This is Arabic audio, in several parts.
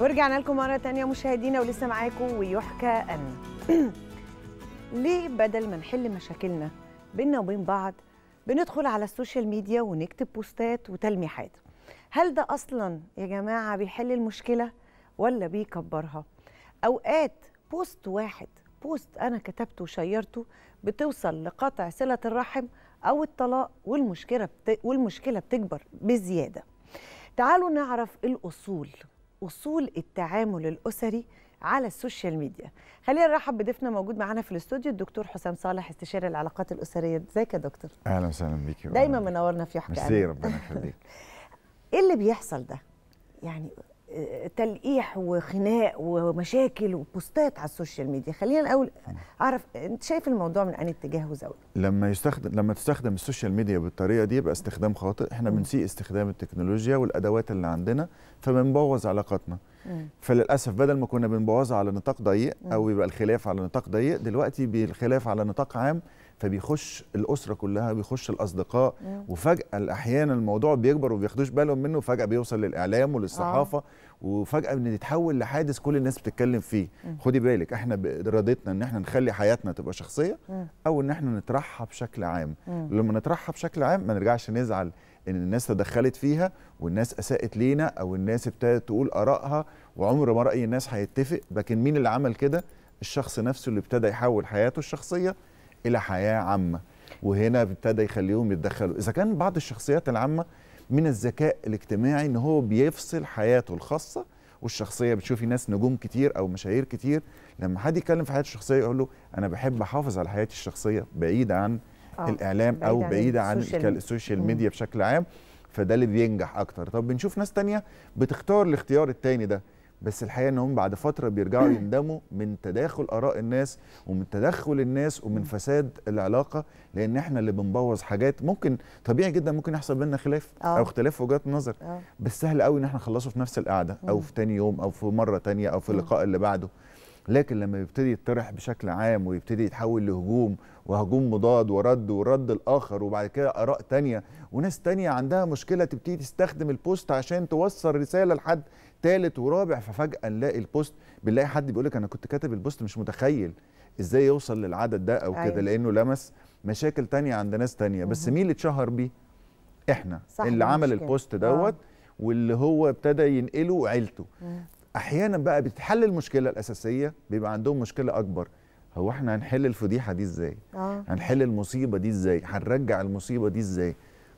ورجعنا لكم مرة تانية مشاهدينا ولسه معاكم ويحكى أن ليه بدل ما نحل مشاكلنا بينا وبين بعض بندخل على السوشيال ميديا ونكتب بوستات وتلميحات هل ده أصلا يا جماعة بيحل المشكلة ولا بيكبرها أوقات بوست واحد بوست أنا كتبته وشيرته بتوصل لقطع صلة الرحم أو الطلاق والمشكلة, بت... والمشكلة بتكبر بزيادة تعالوا نعرف الأصول اصول التعامل الاسري على السوشيال ميديا خلينا نرحب بضيفنا موجود معانا في الاستوديو الدكتور حسام صالح استشاري العلاقات الاسريه ازيك يا دكتور اهلا وسهلا بيكي دايما منورنا في حكايه ربنا يخليك ايه اللي بيحصل ده يعني تلقيح وخناق ومشاكل وبوستات على السوشيال ميديا خلينا الاول اعرف انت شايف الموضوع من انهي اتجاه وزاويه لما يستخدم لما تستخدم السوشيال ميديا بالطريقه دي يبقى استخدام خاطئ احنا بنسيء استخدام التكنولوجيا والادوات اللي عندنا فبنبوظ علاقاتنا فللاسف بدل ما كنا بنبوظها على نطاق ضيق او يبقى الخلاف على نطاق ضيق دلوقتي الخلاف على نطاق عام فبيخش الاسره كلها بيخش الاصدقاء مم. وفجاه احيانا الموضوع بيكبر وما بياخدوش بالهم منه فجاه بيوصل للاعلام وللصحافه آه. وفجاه يتحول لحادث كل الناس بتتكلم فيه مم. خدي بالك احنا بارادتنا ان احنا نخلي حياتنا تبقى شخصيه مم. او ان احنا نطرحها بشكل عام مم. لما نطرحها بشكل عام ما نرجعش نزعل ان الناس تدخلت فيها والناس اساءت لينا او الناس ابتدت تقول ارائها وعمر ما راي الناس هيتفق لكن مين اللي عمل كده الشخص نفسه اللي ابتدى يحول حياته الشخصيه الى حياه عامه وهنا ابتدى يخليهم يتدخلوا اذا كان بعض الشخصيات العامه من الذكاء الاجتماعي ان هو بيفصل حياته الخاصه والشخصيه بتشوفي ناس نجوم كتير او مشاهير كتير لما حد يتكلم في حياته الشخصيه يقول له انا بحب احافظ على حياتي الشخصيه بعيد عن آه الاعلام بعيد او بعيد عن السوشيال, السوشيال ميديا بشكل عام فده اللي بينجح اكتر طب بنشوف ناس تانية بتختار الاختيار التاني ده بس الحقيقه انهم بعد فتره بيرجعوا يندموا من تداخل اراء الناس ومن تدخل الناس ومن فساد العلاقه لان احنا اللي بنبوظ حاجات ممكن طبيعي جدا ممكن يحصل بينا خلاف أوه. او اختلاف وجهات نظر أوه. بس سهل قوي ان احنا نخلصه في نفس القعده او في تاني يوم او في مره تانية او في اللقاء اللي بعده لكن لما يبتدي يطرح بشكل عام ويبتدي يتحول لهجوم وهجوم مضاد ورد ورد الاخر وبعد كده اراء تانية وناس تانية عندها مشكله تبتدي تستخدم البوست عشان توصل رساله لحد ثالث ورابع ففجاه نلاقي البوست بنلاقي حد بيقول لك انا كنت كاتب البوست مش متخيل ازاي يوصل للعدد ده او كده أيوة. لانه لمس مشاكل تانية عند ناس تانية بس مين اللي اتشهر بيه احنا صح اللي عمل البوست آه. دوت واللي هو ابتدى ينقله عيلته احيانا بقى بتحل المشكله الاساسيه بيبقى عندهم مشكله اكبر هو احنا هنحل الفضيحه دي ازاي آه. هنحل المصيبه دي ازاي هنرجع المصيبه دي ازاي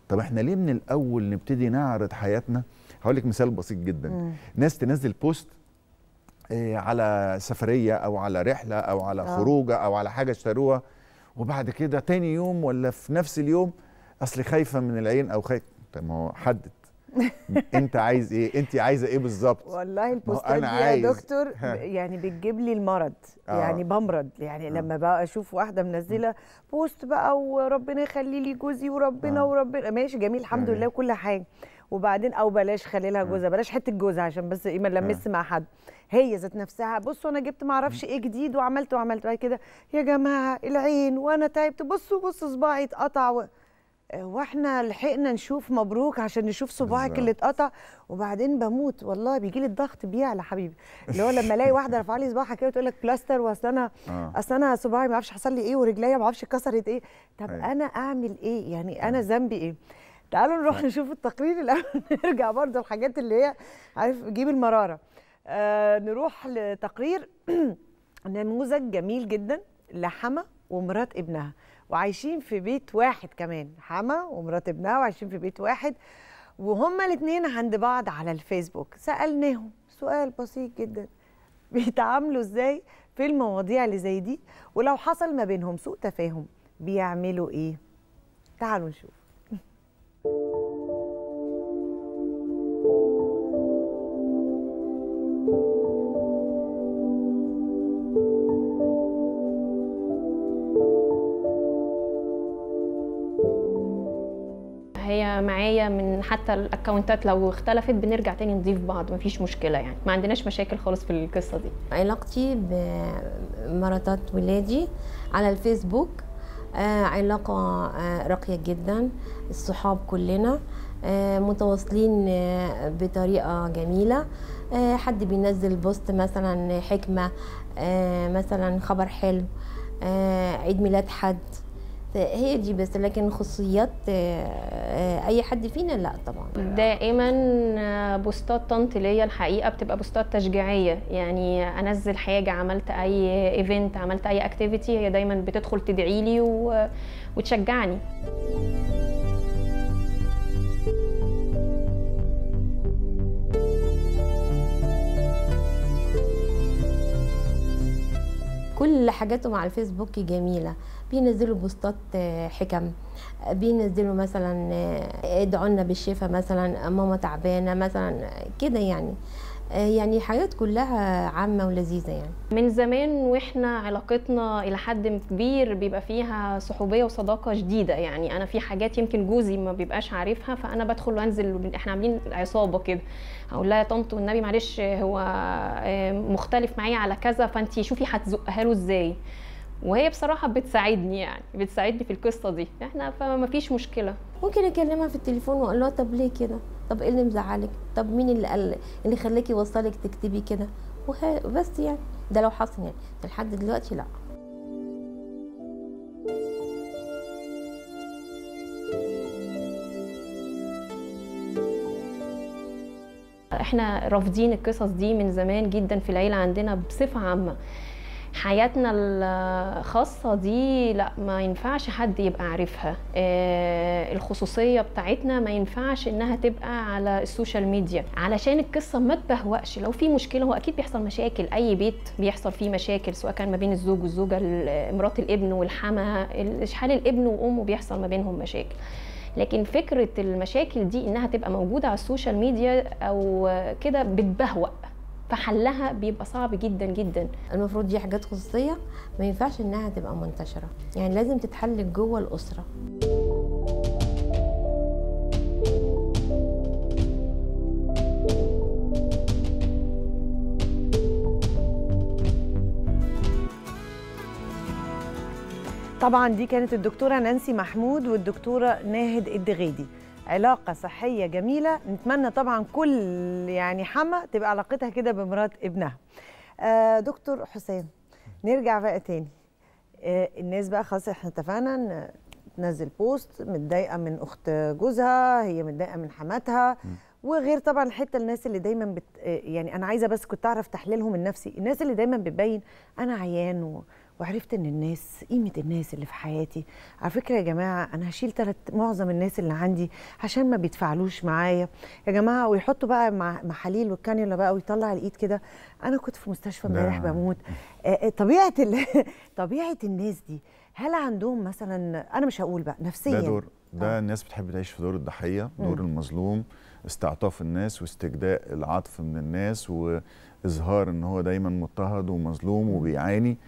طب احنا ليه من الاول نبتدي نعرض حياتنا هقول لك مثال بسيط جدا مم. ناس تنزل بوست آه، على سفريه او على رحله او على أوه. خروجه او على حاجه اشتروها وبعد كده تاني يوم ولا في نفس اليوم اصل خايفه من العين او خايف طب ما هو حدد انت عايز ايه انت عايزه ايه بالظبط والله البوستات دي عايز... يا دكتور يعني بتجيب لي المرض آه. يعني بمرض يعني آه. لما بقى اشوف واحده منزله بوست بقى وربنا يخلي لي جوزي وربنا آه. وربنا ماشي جميل الحمد يعني. لله وكل حاجه وبعدين او بلاش خلي لها جوزها بلاش حته جوزها عشان بس ايه ما نلمس مع حد هي ذات نفسها بصوا انا جبت ما اعرفش ايه جديد وعملت وعملت بعد كده يا جماعه العين وانا تعبت بصوا بصوا صباعي اتقطع و... واحنا لحقنا نشوف مبروك عشان نشوف صباعك اللي اتقطع وبعدين بموت والله بيجي لي الضغط بيعلى حبيبي اللي هو لما الاقي واحده رافعه لي صباعها كده وتقول لك بلاستر واصل انا آه. اصل انا صباعي ما اعرفش حصل لي ايه ورجليا ما اعرفش اتكسرت ايه طب أيوه. انا اعمل ايه يعني انا آه. ذنبي ايه تعالوا نروح نشوف التقرير الاول نرجع برضه الحاجات اللي هي عارف جيب المراره آه نروح لتقرير نموذج جميل جدا لحما ومرات ابنها وعايشين في بيت واحد كمان حما ومرات ابنها وعايشين في بيت واحد وهما الاثنين عند بعض على الفيسبوك سالناهم سؤال بسيط جدا بيتعاملوا ازاي في المواضيع اللي زي دي ولو حصل ما بينهم سوء تفاهم بيعملوا ايه تعالوا نشوف حتى الاكونتات لو اختلفت بنرجع تاني نضيف بعض مفيش مشكله يعني ما عندناش مشاكل خالص في القصه دي علاقتي بمراتات ولادي على الفيسبوك آه، علاقة آه، راقية جدا الصحاب كلنا آه، متواصلين بطريقة جميلة حد بينزل بوست مثلا حكمة مثلا خبر حلو عيد ميلاد حد هي دي بس لكن خصوصيات آه، آه، اي حد فينا لا طبعا دائما آه، بوستات طنط ليا الحقيقه بتبقى بوستات تشجيعيه يعني انزل حاجه عملت اي ايفنت عملت اي اكتيفيتي هي دايما بتدخل تدعي لي وتشجعني كل حاجاته مع الفيسبوك جميله بينزلوا بوستات آه، حكم بينزلوا مثلا آه، ادعوا لنا بالشفاء مثلا ماما تعبانه مثلا كده يعني آه، يعني حاجات كلها عامة ولذيذة يعني من زمان واحنا علاقتنا إلى حد كبير بيبقى فيها صحوبية وصداقة جديدة يعني أنا في حاجات يمكن جوزي ما بيبقاش عارفها فأنا بدخل وأنزل احنا عاملين عصابة كده أقول لها يا طنط والنبي معلش هو مختلف معايا على كذا فأنت شوفي هتزقها له إزاي وهي بصراحه بتساعدني يعني بتساعدني في القصه دي احنا فما فيش مشكله ممكن اكلمها في التليفون واقول لها طب ليه كده طب ايه اللي مزعلك طب مين اللي قال اللي خلاكي وصلك تكتبي كده وبس يعني ده لو حصل يعني لحد دلوقتي لا احنا رافضين القصص دي من زمان جدا في العيله عندنا بصفه عامه حياتنا الخاصه دي لا ما ينفعش حد يبقى عارفها آه، الخصوصيه بتاعتنا ما ينفعش انها تبقى على السوشيال ميديا علشان القصه ما تبهوأش لو في مشكله هو اكيد بيحصل مشاكل اي بيت بيحصل فيه مشاكل سواء كان ما بين الزوج والزوجه مرات الابن والحما حال الابن وامه بيحصل ما بينهم مشاكل لكن فكره المشاكل دي انها تبقى موجوده على السوشيال ميديا او كده بتبهوأ فحلها بيبقى صعب جدا جدا المفروض دي حاجات خصوصيه ما ينفعش انها تبقى منتشره يعني لازم تتحل جوه الاسره طبعا دي كانت الدكتوره نانسي محمود والدكتوره ناهد الدغيدي علاقه صحيه جميله نتمنى طبعا كل يعني حما تبقى علاقتها كده بمرات ابنها آه دكتور حسام نرجع بقى تاني آه الناس بقى خلاص احنا اتفقنا تنزل بوست متضايقه من اخت جوزها هي متضايقه من حماتها وغير طبعا حتى الناس اللي دايما بت آه، يعني انا عايزه بس كنت اعرف تحليلهم النفسي الناس اللي دايما بتبين انا عيان و... وعرفت ان الناس قيمه الناس اللي في حياتي على فكره يا جماعه انا هشيل ثلاث معظم الناس اللي عندي عشان ما بيتفاعلوش معايا يا جماعه ويحطوا بقى مع محاليل والكانيولا بقى ويطلع الايد كده انا كنت في مستشفى نعم. امبارح بموت آه، آه، طبيعه طبيعه الناس دي هل عندهم مثلا انا مش هقول بقى نفسيا ده دور ده آه. الناس بتحب تعيش في دور الضحيه دور م. المظلوم استعطاف الناس واستجداء العطف من الناس واظهار ان هو دايما مضطهد ومظلوم وبيعاني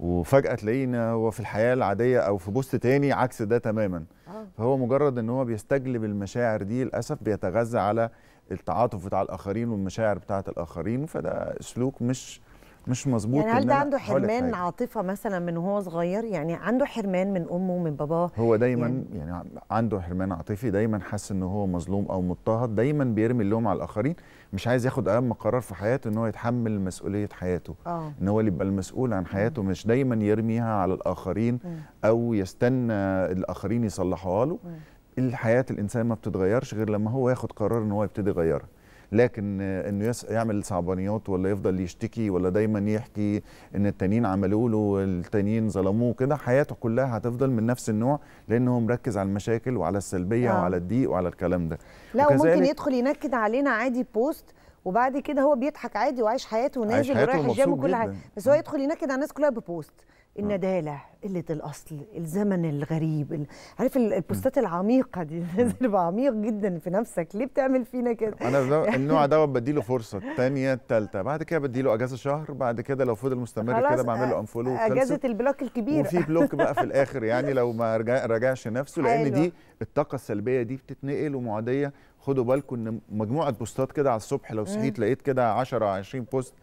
وفجاه تلاقيه هو في الحياه العاديه او في بوست تاني عكس ده تماما آه. فهو مجرد ان هو بيستجلب المشاعر دي للاسف بيتغذى على التعاطف بتاع الاخرين والمشاعر بتاعه الاخرين فده سلوك مش مش مظبوط يعني هل ده عنده حرمان عاطفه مثلا من وهو صغير يعني عنده حرمان من امه ومن باباه هو دايما يعني, يعني عنده حرمان عاطفي دايما حاسس ان هو مظلوم او مضطهد دايما بيرمي اللوم على الاخرين مش عايز ياخد اهم قرار في حياته ان هو يتحمل مسؤوليه حياته أوه. ان هو اللي يبقى المسؤول عن حياته آه. مش دايما يرميها على الاخرين م. آه. او يستنى الاخرين يصلحوها له م. آه. الحياه الانسان ما بتتغيرش غير لما هو ياخد قرار ان هو يبتدي يغيرها لكن انه يس... يعمل صعبانيات ولا يفضل يشتكي ولا دايما يحكي ان التانيين عملوا له التانيين ظلموه كده حياته كلها هتفضل من نفس النوع لانه مركز على المشاكل وعلى السلبيه آه. وعلى الضيق وعلى الكلام ده لا وممكن يدخل ينكد علينا عادي بوست وبعد كده هو بيضحك عادي وعايش حياته ونازل ورايح الجيم وكل حاجه بس هو آه. يدخل ينكد على الناس كلها ببوست الندالة آه. قلة الأصل الزمن الغريب عارف البوستات العميقة دي نازل عميق جدا في نفسك ليه بتعمل فينا كده أنا النوع دوت بديله فرصة الثانية الثالثة بعد كده بديله أجازة شهر بعد كده لو فضل مستمر كده بعمل له أنفولو آه، أجازة البلوك الكبير وفي بلوك بقى في الآخر يعني لو ما رجع رجعش نفسه لأن دي الطاقة السلبية دي بتتنقل ومعادية خدوا بالكم إن مجموعة بوستات كده على الصبح لو صحيت لقيت كده 10 20 بوست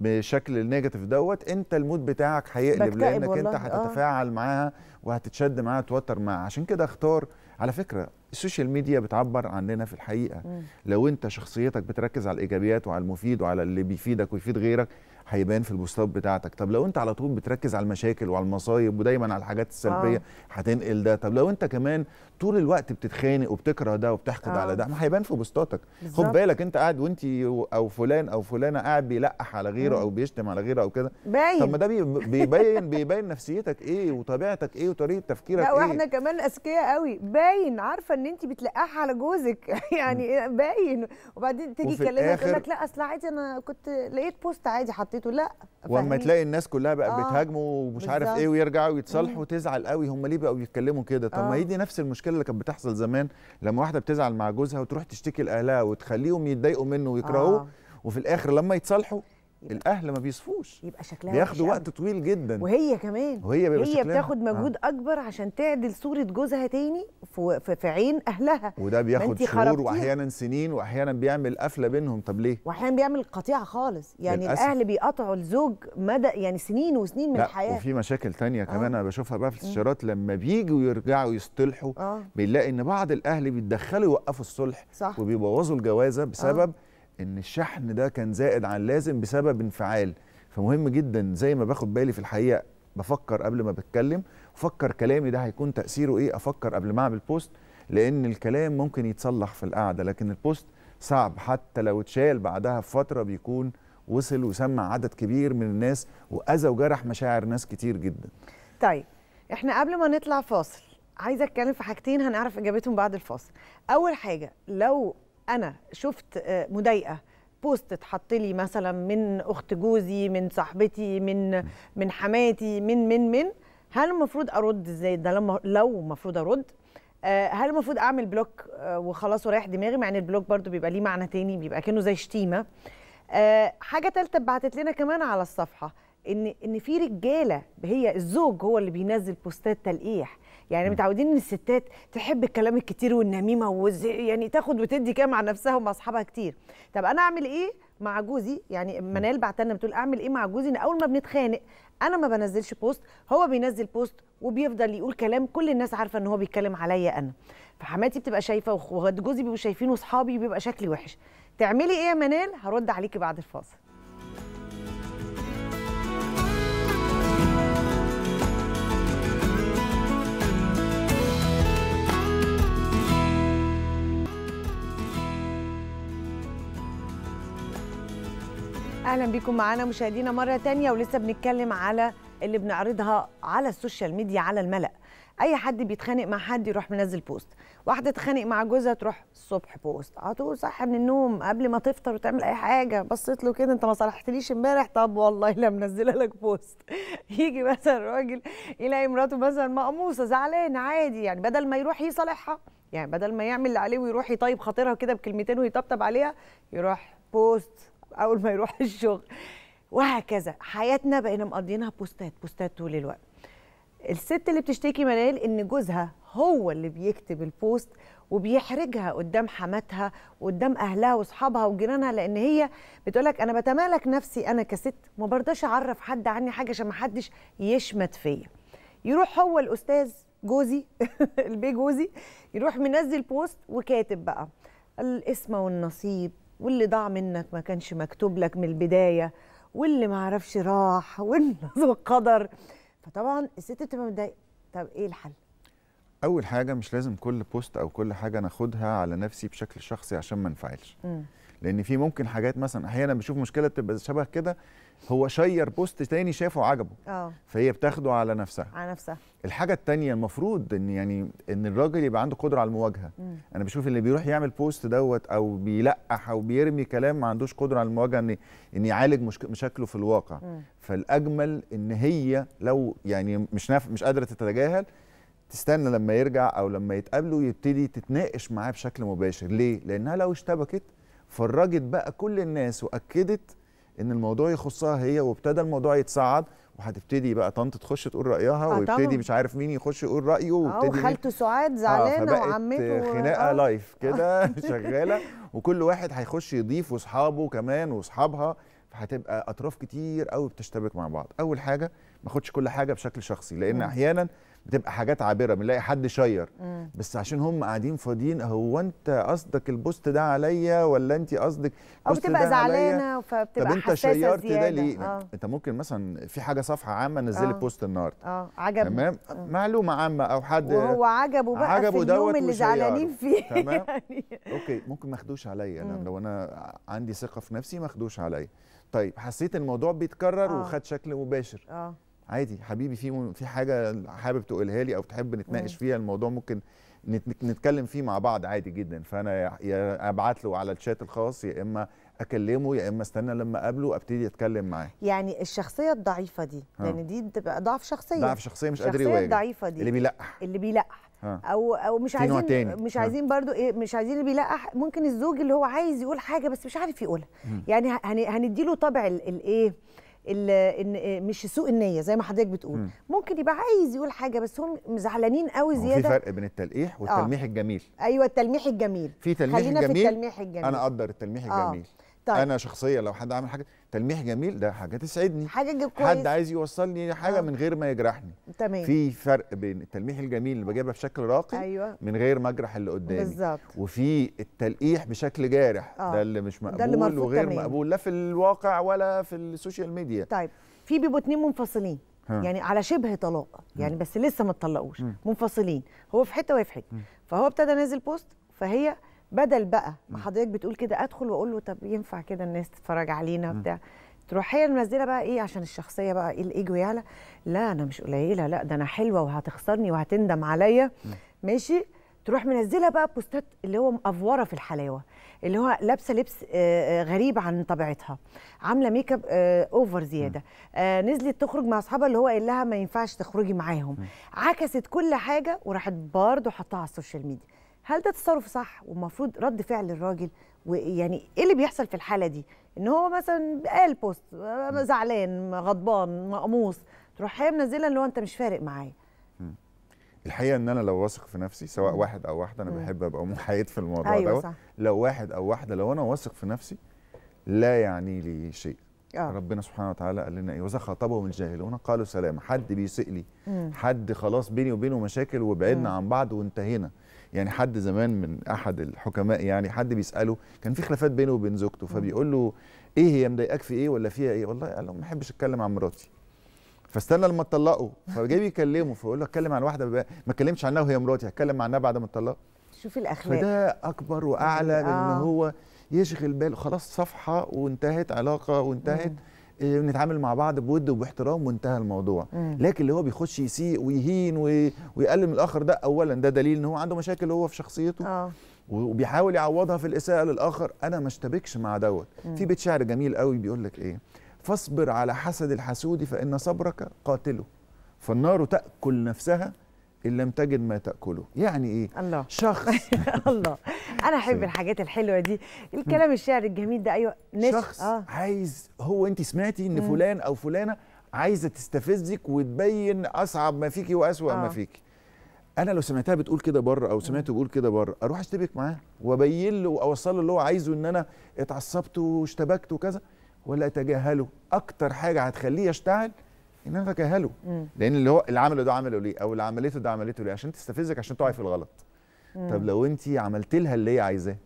بشكل النيجاتيف دوت انت المود بتاعك هيقلب لانك انت آه. هتتفاعل معاها وهتتشد معاها توتر معاها عشان كده اختار على فكره السوشيال ميديا بتعبر عننا في الحقيقه مم. لو انت شخصيتك بتركز على الايجابيات وعلى المفيد وعلى اللي بيفيدك ويفيد غيرك هيبان في البوستات بتاعتك طب لو انت على طول بتركز على المشاكل وعلى المصايب ودايما على الحاجات السلبيه آه. هتنقل ده طب لو انت كمان طول الوقت بتتخانق وبتكره ده وبتحقد آه. على ده ما هيبان في بوستاتك خد بالك انت قاعد وانت او فلان او فلانه قاعد بيلقح على غيره مم. او بيشتم على غيره او كده باين طب ما ده بيبين بيبين نفسيتك ايه وطبيعتك ايه وطريقه تفكيرك لا ايه لا واحنا كمان اذكياء قوي باين عارفه ان ان انت بتلقاها على جوزك يعني باين وبعدين تيجي تكلمك تقول لك لا اصل عادي انا كنت لقيت بوست عادي حطيته لا واما تلاقي الناس كلها بقى آه بتهاجمه ومش عارف ايه ويرجعوا ويتصالحوا وتزعل قوي هم ليه بقوا بيتكلموا كده طب آه ما هي دي نفس المشكله اللي كانت بتحصل زمان لما واحده بتزعل مع جوزها وتروح تشتكي لاهلها وتخليهم يتضايقوا منه ويكرهوه آه وفي الاخر لما يتصالحوا الاهل ما بيصفوش يبقى شكلها بياخدوا وقت طويل جدا وهي كمان وهي بيبقى هي شكلها. بتاخد آه. مجهود آه. اكبر عشان تعدل صوره جوزها تاني في, في عين اهلها وده بياخد شهور واحيانا سنين واحيانا بيعمل قفله بينهم طب ليه واحيانا بيعمل قطيعه خالص يعني بالأسف. الاهل بيقطعوا الزوج مدى يعني سنين وسنين من لا الحياه وفي مشاكل تانية آه. كمان انا بشوفها بقى في آه. الاستشارات لما بيجوا يرجعوا يصطلحوا آه. بنلاقي ان بعض الاهل بيتدخلوا يوقفوا الصلح صح. وبيبوظوا الجوازه بسبب آه. ان الشحن ده كان زائد عن اللازم بسبب انفعال فمهم جدا زي ما باخد بالي في الحقيقه بفكر قبل ما بتكلم افكر كلامي ده هيكون تاثيره ايه افكر قبل ما اعمل بوست لان الكلام ممكن يتصلح في القعده لكن البوست صعب حتى لو اتشال بعدها بفتره بيكون وصل وسمع عدد كبير من الناس واذى وجرح مشاعر ناس كتير جدا طيب احنا قبل ما نطلع فاصل عايزه اتكلم في حاجتين هنعرف اجابتهم بعد الفاصل اول حاجه لو انا شفت آه، مضايقه بوست اتحط لي مثلا من اخت جوزي من صاحبتي من من حماتي من من من هل المفروض ارد ازاي ده لما لو المفروض ارد آه، هل المفروض اعمل بلوك آه، وخلاص ورايح دماغي مع ان البلوك برضو بيبقى ليه معنى تاني بيبقى كانه زي شتيمه حاجه ثالثه اتبعتت لنا كمان على الصفحه ان ان في رجاله هي الزوج هو اللي بينزل بوستات تلقيح يعني متعودين ان الستات تحب الكلام الكتير والنميمه والز... يعني تاخد وتدي كده مع نفسها ومع اصحابها كتير طب انا اعمل ايه مع جوزي يعني منال بعتنا بتقول اعمل ايه مع جوزي ان اول ما بنتخانق انا ما بنزلش بوست هو بينزل بوست وبيفضل يقول كلام كل الناس عارفه ان هو بيتكلم عليا انا فحماتي بتبقى شايفه وجوزي بيبقوا شايفين واصحابي بيبقى شكلي وحش تعملي ايه يا منال هرد عليكي بعد الفاصل اهلا بيكم معانا مشاهدينا مره تانية ولسه بنتكلم على اللي بنعرضها على السوشيال ميديا على الملأ اي حد بيتخانق مع حد يروح منزل بوست واحده تتخانق مع جوزها تروح الصبح بوست على طول صح من النوم قبل ما تفطر وتعمل اي حاجه بصيت له كده انت ما صلحتليش امبارح طب والله لا منزله لك بوست يجي مثلا راجل يلاقي مراته مثلا مقموصه زعلانه عادي يعني بدل ما يروح يصالحها يعني بدل ما يعمل اللي عليه ويروح يطيب خاطرها كده بكلمتين ويطبطب عليها يروح بوست اول ما يروح الشغل وهكذا حياتنا بقينا مقضيينها بوستات بوستات طول الوقت الست اللي بتشتكي منال ان جوزها هو اللي بيكتب البوست وبيحرجها قدام حماتها وقدام اهلها واصحابها وجيرانها لان هي لك انا بتمالك نفسي انا كست ما برضاش اعرف حد عني حاجه عشان ما حدش يشمت فيا يروح هو الاستاذ جوزي البي جوزي يروح منزل بوست وكاتب بقى الاسم والنصيب واللي ضاع منك ما كانش مكتوب لك من البدايه واللي ما عرفش راح والقدر فطبعا الست بتبقى متضايقه طب ايه الحل اول حاجه مش لازم كل بوست او كل حاجه ناخدها على نفسي بشكل شخصي عشان ما انفعلش لان في ممكن حاجات مثلا احيانا بشوف مشكله بتبقى شبه كده هو شير بوست تاني شافه عجبه اه فهي بتاخده على نفسها على نفسها الحاجه التانية المفروض ان يعني ان الراجل يبقى عنده قدره على المواجهه مم. انا بشوف اللي بيروح يعمل بوست دوت او بيلقح او بيرمي كلام ما عندوش قدره على المواجهه ان ان يعالج مشاكله في الواقع مم. فالاجمل ان هي لو يعني مش ناف... مش قادره تتجاهل تستنى لما يرجع او لما يتقابلوا يبتدي تتناقش معاه بشكل مباشر ليه لانها لو اشتبكت فرجت بقى كل الناس واكدت ان الموضوع يخصها هي وابتدى الموضوع يتصعد وهتبتدي بقى طنط تخش تقول رايها آه ويبتدي مش عارف مين يخش يقول رايه آه، ويبتدي وخالته سعاد آه، زعلانه آه وعمته خناقه آه. لايف كده شغاله وكل واحد هيخش يضيف واصحابه كمان واصحابها فهتبقى اطراف كتير قوي بتشتبك مع بعض اول حاجه ما كل حاجه بشكل شخصي لان احيانا بتبقى حاجات عابره بنلاقي حد شير مم. بس عشان هم قاعدين فاضيين هو انت قصدك البوست ده عليا ولا انت قصدك او بتبقى زعلانه فبتبقى طب انت شيرت ده ليه آه. انت ممكن مثلا في حاجه صفحه عامه نزلت آه. بوست النهارده اه عجب تمام آه. معلومه عامه او حد وهو عجبه بقى عجبه في اليوم اللي زعلانين فيه تمام يعني. اوكي ممكن ما اخدوش عليا انا لو انا عندي ثقه في نفسي ما اخدوش عليا طيب حسيت الموضوع بيتكرر آه. وخد شكل مباشر آه. عادي حبيبي في في حاجه حابب تقولها لي او تحب نتناقش فيها الموضوع ممكن نتكلم فيه مع بعض عادي جدا فانا يا ابعت له على الشات الخاص يا اما اكلمه يا اما استنى لما اقابله ابتدي اتكلم معاه يعني الشخصيه الضعيفه دي ها. لان دي بتبقى ضعف شخصيه ضعف شخصيه مش قادر يواجه الضعيفه دي اللي بيلقح اللي بيلقح او او مش عايزين تاني. مش عايزين برضو ايه مش عايزين اللي بيلقح ممكن الزوج اللي هو عايز يقول حاجه بس مش عارف يقولها يعني هنديله طابع الايه إيه، مش سوء النيه زي ما حضرتك بتقول مم. ممكن يبقى عايز يقول حاجه بس هم زعلانين قوي زياده في فرق بين التلقيح آه. والتلميح آه. الجميل ايوه التلميح الجميل في تلميح خلينا في التلميح الجميل انا اقدر التلميح آه. الجميل آه. طيب. انا شخصيا لو حد عمل حاجه تلميح جميل ده حاجه تسعدني حاجه كويس حد عايز يوصلني حاجه آه. من غير ما يجرحني تمام في فرق بين التلميح الجميل اللي بجيبها بشكل راقي أيوة. من غير ما اجرح اللي قدامي بالظبط وفي التلقيح بشكل جارح آه. ده اللي مش مقبول ده اللي وغير تمام. مقبول لا في الواقع ولا في السوشيال ميديا طيب في بيبقوا اتنين منفصلين ها. يعني على شبه طلاق يعني بس لسه ما اتطلقوش منفصلين هو في حته وهي في حته فهو ابتدى نازل بوست فهي بدل بقى ما حضرتك بتقول كده ادخل واقول له طب ينفع كده الناس تتفرج علينا بتاع تروح هي منزله بقى ايه عشان الشخصيه بقى ايه الايجو يعلى لا انا مش قليله لا ده انا حلوه وهتخسرني وهتندم عليا ماشي تروح منزله بقى بوستات اللي هو مقفوره في الحلاوه اللي هو لابسه لبس آه، آه، غريب عن طبيعتها عامله ميك اب اوفر زياده آه، نزلت تخرج مع اصحابها اللي هو قال لها ما ينفعش تخرجي معاهم عكست كل حاجه وراحت برضه حطها على السوشيال ميديا هل ده تصرف صح ومفروض رد فعل الراجل ويعني ايه اللي بيحصل في الحاله دي ان هو مثلا قال بوست زعلان غضبان مقموص تروح هي منزله اللي هو انت مش فارق معايا الحقيقه ان انا لو واثق في نفسي سواء واحد او واحده انا بحب ابقى محايد في الموضوع أيوة دوت لو واحد او واحده لو انا واثق في نفسي لا يعني لي شيء آه. ربنا سبحانه وتعالى قال لنا ايه واذا خاطبهم الجاهلون قالوا سلام حد بيسئ لي حد خلاص بيني وبينه مشاكل وبعدنا عن بعض وانتهينا يعني حد زمان من احد الحكماء يعني حد بيساله كان في خلافات بينه وبين زوجته فبيقول له ايه هي مضايقاك في ايه ولا فيها ايه والله قال له ما بحبش اتكلم عن مراتي فاستنى لما اتطلقوا فجاي بيكلمه فيقول له اتكلم عن واحده ما اتكلمش عنها وهي مراتي هتكلم عنها بعد ما اتطلقوا شوف الاخلاق فده اكبر واعلى من ان آه. هو يشغل باله خلاص صفحه وانتهت علاقه وانتهت مم. إيه، نتعامل مع بعض بود وباحترام وانتهى الموضوع مم. لكن اللي هو بيخش يسيء ويهين ويقلل من الاخر ده اولا ده دليل ان هو عنده مشاكل هو في شخصيته آه. وبيحاول يعوضها في الاساءه للاخر انا ما اشتبكش مع دوت في بيت شعر جميل قوي بيقول لك ايه فاصبر على حسد الحسود فان صبرك قاتله فالنار تاكل نفسها إن لم تجد ما تأكله يعني إيه؟ الله شخص الله أنا أحب الحاجات الحلوة دي الكلام الشعر الجميل ده أيوة نش... شخص آه. عايز هو أنت سمعتي إن فلان أو فلانة عايزة تستفزك وتبين أصعب ما فيكي وأسوأ آه. ما فيكي انا لو سمعتها بتقول كده بره او سمعته بيقول كده بره اروح اشتبك معاه وابين له واوصله له اللي هو عايزه ان انا اتعصبت واشتبكت وكذا ولا اتجاهله اكتر حاجه هتخليه يشتعل ان انا فجاهله لان اللي هو اللي عمله ده عمله ليه او اللي عملته ده عملته ليه عشان تستفزك عشان تقعي في الغلط مم. طب لو انت عملت لها اللي هي عايزاه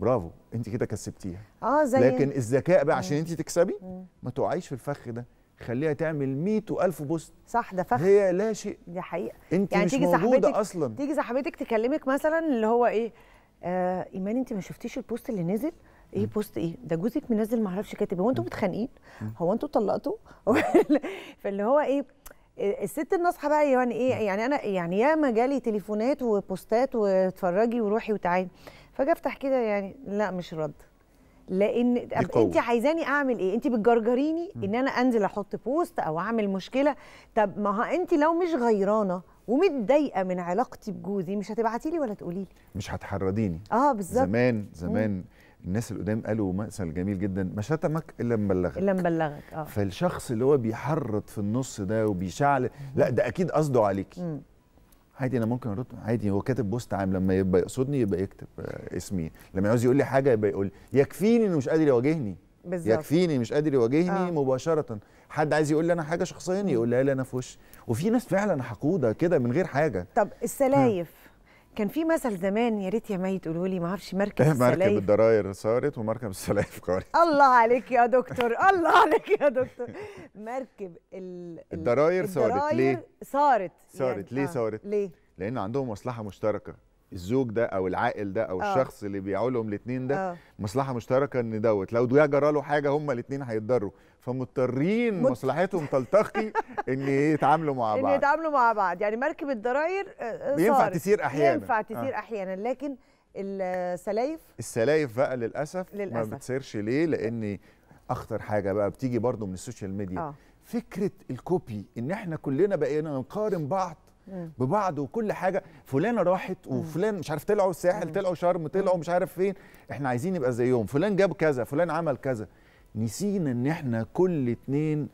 برافو انت كده كسبتيها اه زي لكن الذكاء بقى عشان انت تكسبي مم. ما تقعيش في الفخ ده خليها تعمل 100 و1000 بوست صح ده فخ هي لا شيء دي حقيقه انت يعني مش تيجي موجوده اصلا تيجي صاحبتك تكلمك مثلا اللي هو ايه آه ايمان انت ما شفتيش البوست اللي نزل ايه بوست ايه ده جوزك منزل معرفش كاتب ايه، هو انتوا متخانقين هو انتوا اتطلقتوا فاللي هو ايه الست الناصحه بقى يعني ايه يعني انا يعني ياما جالي تليفونات وبوستات واتفرجي وروحي وتعالي فاجي افتح كده يعني لا مش رد لان انت عايزاني اعمل ايه انت بتجرجريني ان انا انزل احط بوست او اعمل مشكله طب ما انت لو مش غيرانه ومتضايقه من علاقتي بجوزي مش هتبعتي لي ولا تقولي لي مش هتحرديني اه بالظبط زمان زمان مم. الناس اللي قدام قالوا مثل جميل جدا ما شتمك الا مبلغك الا مبلغك اه فالشخص اللي هو بيحرط في النص ده وبيشعل لا ده اكيد قصده عليكي عادي انا ممكن ارد عادي هو كاتب بوست عام لما يبقى يقصدني يبقى يكتب آه، اسمي لما عاوز يقول لي حاجه يبقى يقول يكفيني انه مش قادر يواجهني بالزبط. يكفيني مش قادر يواجهني آه. مباشره حد عايز يقول لي انا حاجه شخصيا يقولها لي انا في وشي وفي ناس فعلا حقوده كده من غير حاجه طب السلايف كان في مثل زمان يا ريت يا مي تقولوا لي ما اعرفش مركب السلايف مركب الدراير صارت ومركب السلايف قارت الله عليك يا دكتور الله عليك يا دكتور مركب ال... الدراير صارت ليه صارت صارت يعني ليه آه، صارت ليه لان عندهم مصلحه مشتركه الزوج ده او العاقل ده او أوه. الشخص اللي بيعولهم الاثنين ده أوه. مصلحه مشتركه ان دوت لو ده جرى له حاجه هما الاثنين هيتضروا فمضطرين مت... مصلحتهم تلتقي ان يتعاملوا مع بعض ان يتعاملوا مع بعض يعني مركب الضراير آه، آه، ينفع تسير احيانا ينفع تسير أوه. احيانا لكن السلايف السلايف بقى للاسف, للأسف. ما بتسيرش ليه لان اخطر حاجه بقى بتيجي برضو من السوشيال ميديا أوه. فكره الكوبي ان احنا كلنا بقينا نقارن بعض ببعض وكل حاجه فلانه راحت وفلان مش عارف طلعوا الساحل طلعوا شرم طلعوا مش عارف فين احنا عايزين نبقى زيهم فلان جاب كذا فلان عمل كذا نسينا ان احنا كل اتنين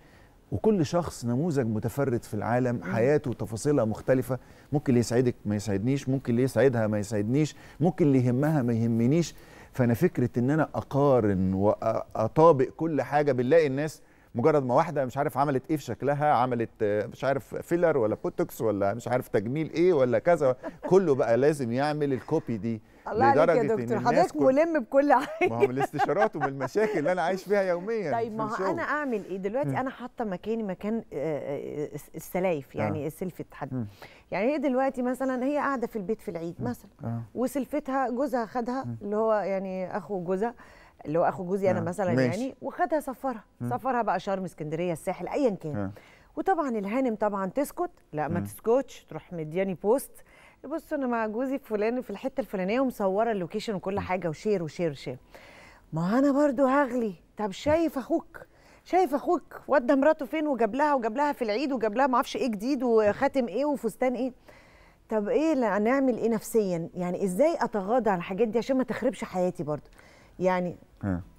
وكل شخص نموذج متفرد في العالم حياته وتفاصيلها مختلفة ممكن اللي يسعدك ما يسعدنيش ممكن اللي يسعدها ما يسعدنيش ممكن اللي يهمها ما يهمنيش فأنا فكرة إن أنا أقارن وأطابق كل حاجة بنلاقي الناس مجرد ما واحده مش عارف عملت ايه في شكلها عملت آه، مش عارف فيلر ولا بوتوكس ولا مش عارف تجميل ايه ولا كذا كله بقى لازم يعمل الكوبي دي الله لدرجه يا دكتور حضرتك ملم بكل حاجه ما هو من الاستشارات ومن المشاكل اللي انا عايش فيها يوميا طيب ما هو انا اعمل ايه دلوقتي انا حاطه مكاني مكان آه، آه، السلايف يعني آه. سلفه حد يعني هي دلوقتي مثلا هي قاعده في البيت في العيد مثلا آه. وسلفتها جوزها خدها اللي هو يعني اخو جوزها اللي هو اخو جوزي انا آه، مثلا ماشي. يعني وخدها سفرها سفرها بقى شرم اسكندريه الساحل ايا كان آه. وطبعا الهانم طبعا تسكت لا ما تسكتش تروح مدياني بوست بص انا مع جوزي فلان في الحته الفلانيه ومصوره اللوكيشن وكل حاجه وشير وشير وشير ما انا برضو هغلي طب شايف اخوك شايف اخوك ودى مراته فين وجاب لها وجاب لها في العيد وجاب لها معرفش ايه جديد وخاتم ايه وفستان ايه طب ايه هنعمل ايه نفسيا يعني ازاي اتغاضى عن الحاجات دي عشان ما تخربش حياتي برضو يعني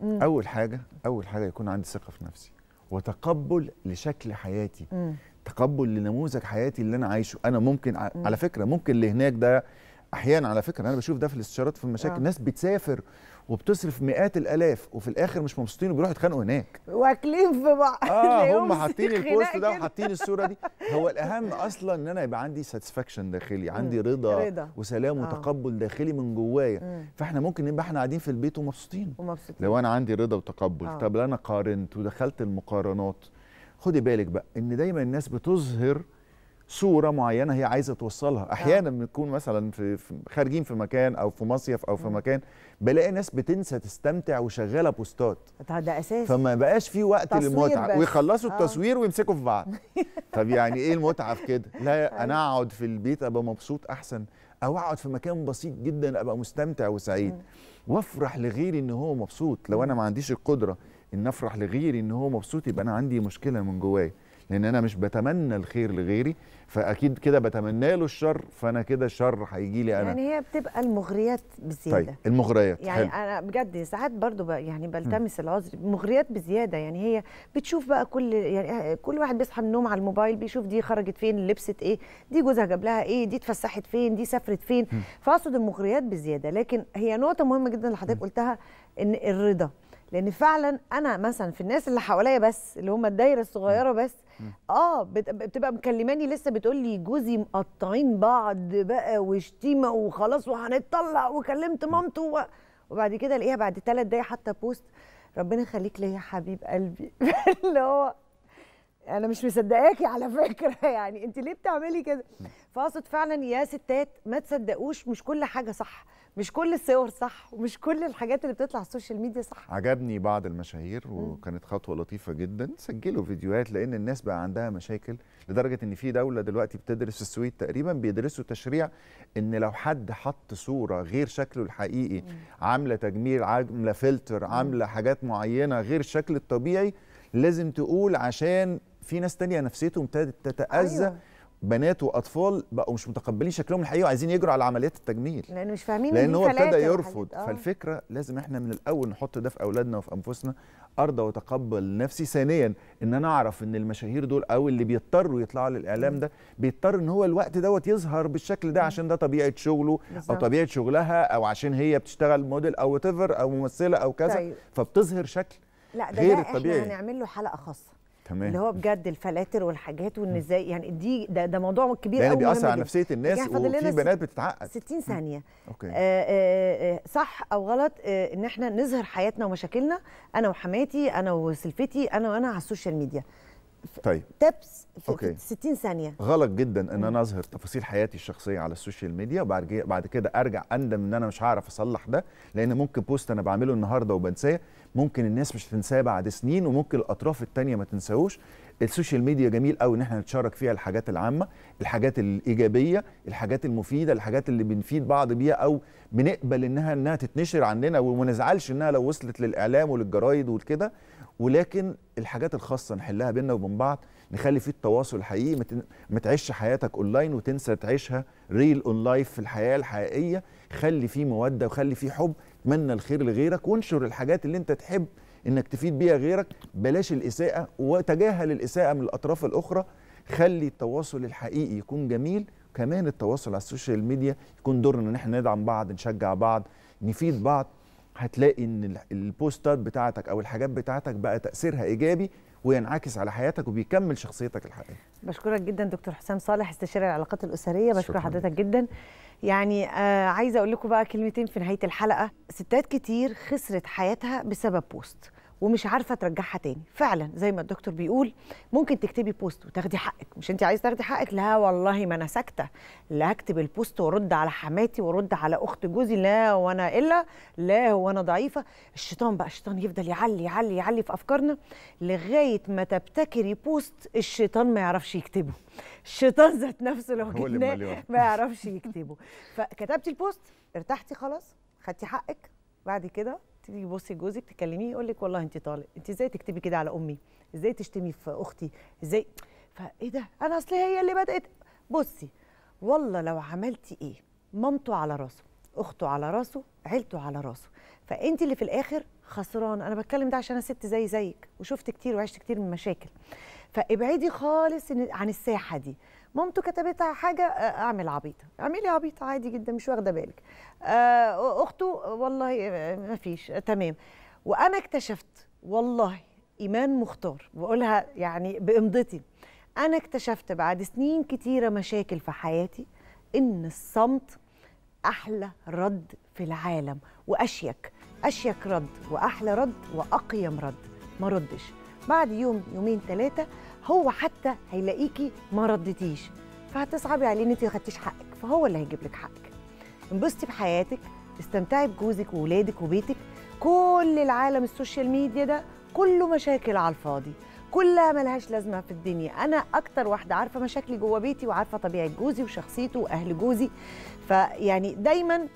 اول حاجه اول حاجه يكون عندي ثقه في نفسي وتقبل لشكل حياتي مم. تقبل لنموذج حياتي اللي انا عايشه انا ممكن مم. على فكره ممكن اللي هناك ده احيانا على فكره انا بشوف ده في الاستشارات في المشاكل آه. ناس بتسافر وبتصرف مئات الالاف وفي الاخر مش مبسوطين وبيروحوا يتخانقوا هناك واكلين في بعض اه هم حاطين البوست ده وحاطين الصوره دي هو الاهم اصلا ان انا يبقى عندي ساتسفاكشن داخلي عندي رضا, رضا. وسلام آه. وتقبل داخلي من جوايا فاحنا ممكن نبقى احنا قاعدين في البيت ومبسوطين ومبسوطين لو انا عندي رضا وتقبل آه. طب انا قارنت ودخلت المقارنات خدي بالك بقى ان دايما الناس بتظهر صوره معينه هي عايزه توصلها آه. احيانا بنكون مثلا في خارجين في مكان او في مصيف او في مكان بلاقي ناس بتنسى تستمتع وشغاله بوستات ده اساسي فما بقاش في وقت للمتعه ويخلصوا آه. التصوير ويمسكوا في بعض طب يعني ايه المتعه في كده لا أيوة. انا اقعد في البيت ابقى مبسوط احسن او اقعد في مكان بسيط جدا ابقى مستمتع وسعيد وافرح لغيري ان هو مبسوط لو انا ما عنديش القدره ان افرح لغيري ان هو مبسوط يبقى انا عندي مشكله من جوايا لان انا مش بتمنى الخير لغيري فاكيد كده بتمنى له الشر فانا كده الشر هيجي لي انا يعني هي بتبقى المغريات بزياده طيب المغريات يعني حل. انا بجد ساعات برضو بقى يعني بلتمس العذر مغريات بزياده يعني هي بتشوف بقى كل يعني آه، كل واحد بيصحى من النوم على الموبايل بيشوف دي خرجت فين لبست ايه دي جوزها جاب لها ايه دي اتفسحت فين دي سافرت فين فاقصد المغريات بزياده لكن هي نقطه مهمه جدا اللي حضرتك قلتها ان الرضا لان فعلا انا مثلا في الناس اللي حواليا بس اللي هم الدايره الصغيره بس اه بتبقى مكلماني لسه بتقول لي جوزي مقطعين بعض بقى وشتيمه وخلاص وهنطلع وكلمت مامته و... وبعد كده الاقيها بعد ثلاث دقايق حتى بوست ربنا يخليك ليا حبيب قلبي اللي هو انا مش مصدقاكي على فكره يعني انت ليه بتعملي كده فاقصد فعلا يا ستات ما تصدقوش مش كل حاجه صح مش كل الصور صح ومش كل الحاجات اللي بتطلع على السوشيال ميديا صح عجبني بعض المشاهير وكانت خطوه لطيفه جدا سجلوا فيديوهات لان الناس بقى عندها مشاكل لدرجه ان في دوله دلوقتي بتدرس في السويد تقريبا بيدرسوا تشريع ان لو حد حط صوره غير شكله الحقيقي عامله تجميل عامله فلتر عامله حاجات معينه غير الشكل الطبيعي لازم تقول عشان في ناس تانية نفسيتهم ابتدت تتأذى أيوة. بنات واطفال بقوا مش متقبلين شكلهم الحقيقي وعايزين يجروا على عمليات التجميل لانه مش فاهمين لان هو ابتدى يرفض آه. فالفكره لازم احنا من الاول نحط ده في اولادنا وفي انفسنا ارضى وتقبل نفسي ثانيا ان انا اعرف ان المشاهير دول او اللي بيضطروا يطلعوا للاعلام ده بيضطر ان هو الوقت دوت يظهر بالشكل ده عشان ده طبيعه شغله بالزبط. او طبيعه شغلها او عشان هي بتشتغل موديل او تيفر او ممثله او كذا طيب. فبتظهر شكل لا ده غير ده الطبيعي. احنا هنعمل له حلقه خاصه تمام اللي هو بجد الفلاتر والحاجات وان ازاي يعني دي ده, ده موضوع كبير قوي يعني بيأثر على نفسيه الناس يعني وفي بنات بتتعقد 60 ثانيه أوكي. آآ آه، آآ آه، آه، صح او غلط ان احنا نظهر حياتنا ومشاكلنا انا وحماتي انا وسلفتي انا وانا على السوشيال ميديا طيب تبس في أوكي. 60 ثانيه غلط جدا ان انا اظهر تفاصيل حياتي الشخصيه على السوشيال ميديا وبعد بعد كده ارجع اندم ان انا مش هعرف اصلح ده لان ممكن بوست انا بعمله النهارده وبنساه ممكن الناس مش تنساه بعد سنين وممكن الاطراف الثانيه ما تنساهوش السوشيال ميديا جميل قوي ان احنا نتشارك فيها الحاجات العامه الحاجات الايجابيه الحاجات المفيده الحاجات اللي بنفيد بعض بيها او بنقبل انها انها تتنشر عندنا وما نزعلش انها لو وصلت للاعلام وللجرايد وكده ولكن الحاجات الخاصه نحلها بينا وبين بعض نخلي فيه التواصل الحقيقي ما تعيش حياتك اونلاين وتنسى تعيشها ريل اون لايف في الحياه الحقيقيه خلي فيه موده وخلي فيه حب اتمنى الخير لغيرك وانشر الحاجات اللي انت تحب انك تفيد بيها غيرك بلاش الاساءه وتجاهل الاساءه من الاطراف الاخرى خلي التواصل الحقيقي يكون جميل كمان التواصل على السوشيال ميديا يكون دورنا ان احنا ندعم بعض نشجع بعض نفيد بعض هتلاقي ان البوستات بتاعتك او الحاجات بتاعتك بقى تاثيرها ايجابي وينعكس على حياتك وبيكمل شخصيتك الحقيقيه. بشكرك جدا دكتور حسام صالح استشاري العلاقات الاسريه بشكر حضرتك جدا. يعني آه عايزه اقول لكم بقى كلمتين في نهايه الحلقه ستات كتير خسرت حياتها بسبب بوست. ومش عارفه ترجعها تاني فعلا زي ما الدكتور بيقول ممكن تكتبي بوست وتاخدي حقك مش انت عايز تاخدي حقك لا والله ما انا ساكته لا اكتب البوست وارد على حماتي وارد على اخت جوزي لا وانا الا لا وانا ضعيفه الشيطان بقى الشيطان يفضل يعلي يعلي يعلي في افكارنا لغايه ما تبتكري بوست الشيطان ما يعرفش يكتبه الشيطان ذات نفسه لو جبناه ما يعرفش يكتبه فكتبتي البوست ارتحتي خلاص خدتي حقك بعد كده تيجي تبصي لجوزك تكلميه يقول لك والله انت طالق انت ازاي تكتبي كده على امي ازاي تشتمي في اختي ازاي فايه ده انا اصل هي اللي بدات بصي والله لو عملتي ايه مامته على راسه اخته على راسه عيلته على راسه فانت اللي في الاخر خسران انا بتكلم ده عشان انا ست زي زيك وشفت كتير وعشت كتير من مشاكل فابعدي خالص عن الساحه دي مامته كتبتها حاجه آه، اعمل عبيطه اعملي عبيطه عادي جدا مش واخده بالك آه، اخته والله آه، ما فيش تمام وانا اكتشفت والله ايمان مختار بقولها يعني بامضتي انا اكتشفت بعد سنين كتيره مشاكل في حياتي ان الصمت احلى رد في العالم واشيك اشيك رد واحلى رد واقيم رد ما ردش بعد يوم يومين ثلاثه هو حتى هيلاقيكي ما رديتيش فهتصعبي عليه ان انت ما خدتيش حقك فهو اللي هيجيب لك حقك انبسطي بحياتك استمتعي بجوزك وولادك وبيتك كل العالم السوشيال ميديا ده كله مشاكل على الفاضي كلها ملهاش لازمه في الدنيا انا اكتر واحده عارفه مشاكلي جوه بيتي وعارفه طبيعه جوزي وشخصيته واهل جوزي فيعني دايما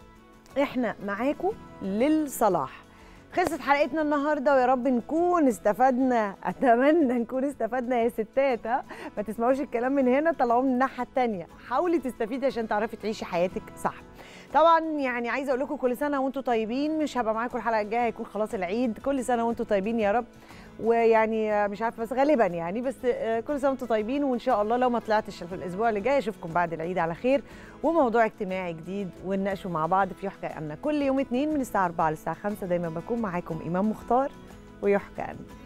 احنا معاكم للصلاح خلصت حلقتنا النهارده ويا رب نكون استفدنا اتمنى نكون استفدنا يا ستات ها ما تسمعوش الكلام من هنا طلعوه من الناحيه الثانيه حاولي تستفيدي عشان تعرفي تعيشي حياتك صح طبعا يعني عايزه اقول لكم كل سنه وانتم طيبين مش هبقى معاكم الحلقه الجايه هيكون خلاص العيد كل سنه وانتم طيبين يا رب ويعني مش عارفه بس غالبا يعني بس آه، كل سنه وانتم طيبين وان شاء الله لو ما طلعتش في الاسبوع اللي جاي اشوفكم بعد العيد على خير وموضوع اجتماعي جديد ونناقشه مع بعض في يحكى امنا كل يوم اثنين من الساعه 4 للساعه 5 دايما بكون معاكم ايمان مختار ويحكى امنا